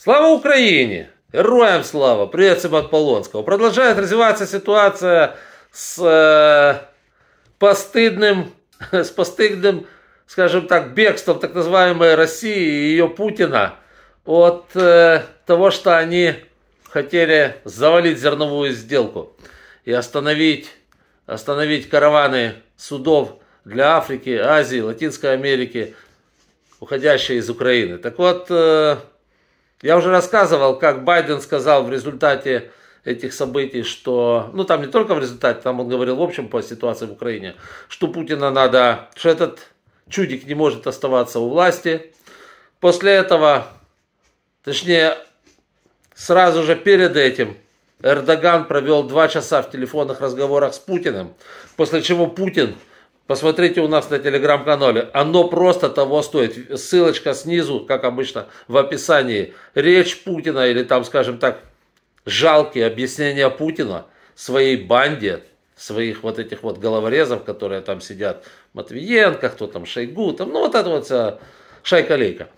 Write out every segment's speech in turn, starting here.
Слава Украине! Героям слава! Привет, от Полонского! Продолжает развиваться ситуация с э, постыдным, с постыдным, скажем так, бегством так называемой России и ее Путина от э, того, что они хотели завалить зерновую сделку и остановить, остановить караваны судов для Африки, Азии, Латинской Америки, уходящие из Украины. Так вот, э, я уже рассказывал, как Байден сказал в результате этих событий, что, ну там не только в результате, там он говорил в общем по ситуации в Украине, что Путина надо, что этот чудик не может оставаться у власти. После этого, точнее, сразу же перед этим Эрдоган провел два часа в телефонных разговорах с Путиным, после чего Путин Посмотрите у нас на телеграм-канале. Оно просто того стоит. Ссылочка снизу, как обычно, в описании. Речь Путина или там, скажем так, жалкие объяснения Путина своей банде, своих вот этих вот головорезов, которые там сидят. Матвиенко, кто там, Шойгу, там, ну вот это вот вся шайка-лейка.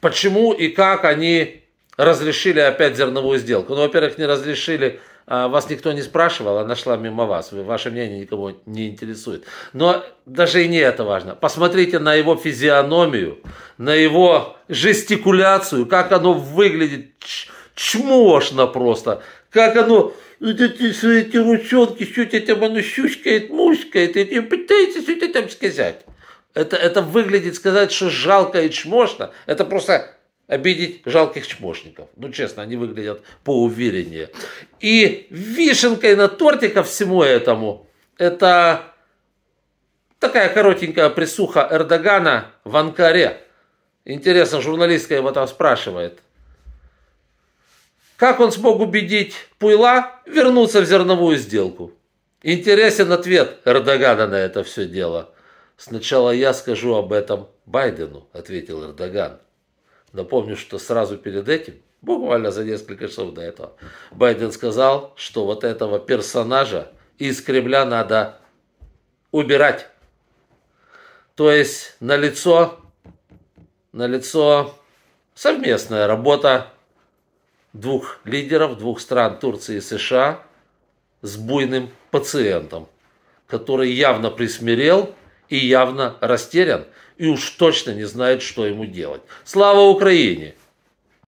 Почему и как они разрешили опять зерновую сделку? Ну, во-первых, не разрешили а, вас никто не спрашивал, она а шла мимо вас. Ваше мнение никого не интересует. Но даже и не это важно. Посмотрите на его физиономию, на его жестикуляцию, как оно выглядит чмошно просто. Как оно, эти эти ручонки, что эти там оно щучкает, мушкает, и пытаетесь что-то там сказать. Это, это выглядит сказать, что жалко и чмошно. Это просто обидеть жалких чмошников. Ну, честно, они выглядят поувереннее. И вишенкой на торте ко всему этому – это такая коротенькая присуха Эрдогана в Анкаре. Интересно, журналистка его там спрашивает. Как он смог убедить Пуйла вернуться в зерновую сделку? Интересен ответ Эрдогана на это все дело. Сначала я скажу об этом Байдену, ответил Эрдоган. Напомню, что сразу перед этим, буквально за несколько часов до этого, Байден сказал, что вот этого персонажа из Кремля надо убирать. То есть на лицо, на лицо совместная работа двух лидеров, двух стран Турции и США с буйным пациентом, который явно присмирел и явно растерян, и уж точно не знает, что ему делать. Слава Украине!